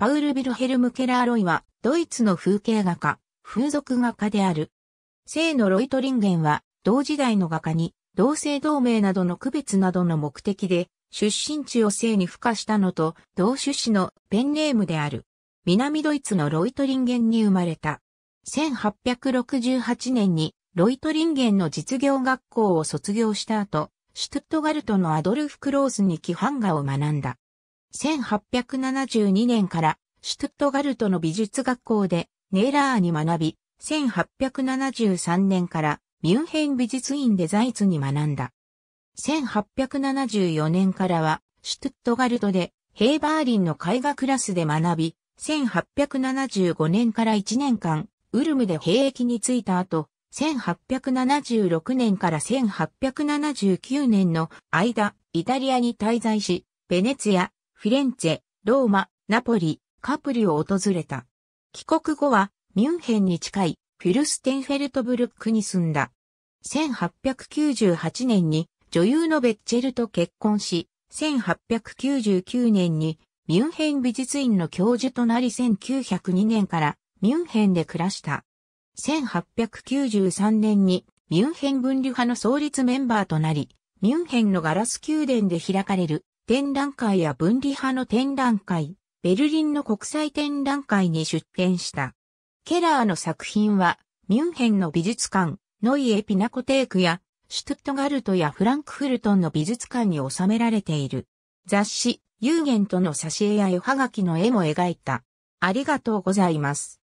パウル・ヴィルヘルム・ケラー・ロイは、ドイツの風景画家、風俗画家である。聖のロイトリンゲンは、同時代の画家に、同姓同名などの区別などの目的で、出身地を性に付加したのと、同種子のペンネームである。南ドイツのロイトリンゲンに生まれた。1868年に、ロイトリンゲンの実業学校を卒業した後、シュトゥットガルトのアドルフ・クロースに規範画を学んだ。1872年からシュトゥットガルトの美術学校でネイラーに学び、1873年からミュンヘン美術院でザイツに学んだ。1874年からはシュトゥットガルトでヘーバーリンの絵画クラスで学び、1875年から1年間、ウルムで兵役に就いた後、1876年から1879年の間、イタリアに滞在し、ベネツヤ、フィレンツェ、ローマ、ナポリ、カプリを訪れた。帰国後はミュンヘンに近いフィルステンフェルトブルックに住んだ。1898年に女優のベッチェルと結婚し、1899年にミュンヘン美術院の教授となり1902年からミュンヘンで暮らした。1893年にミュンヘン分離派の創立メンバーとなり、ミュンヘンのガラス宮殿で開かれる展覧会や分離派の展覧会、ベルリンの国際展覧会に出展した。ケラーの作品は、ミュンヘンの美術館、ノイエ・ピナコテークや、シュトゥットガルトやフランクフルトンの美術館に収められている。雑誌、ユーゲントの挿絵や絵はがきの絵も描いた。ありがとうございます。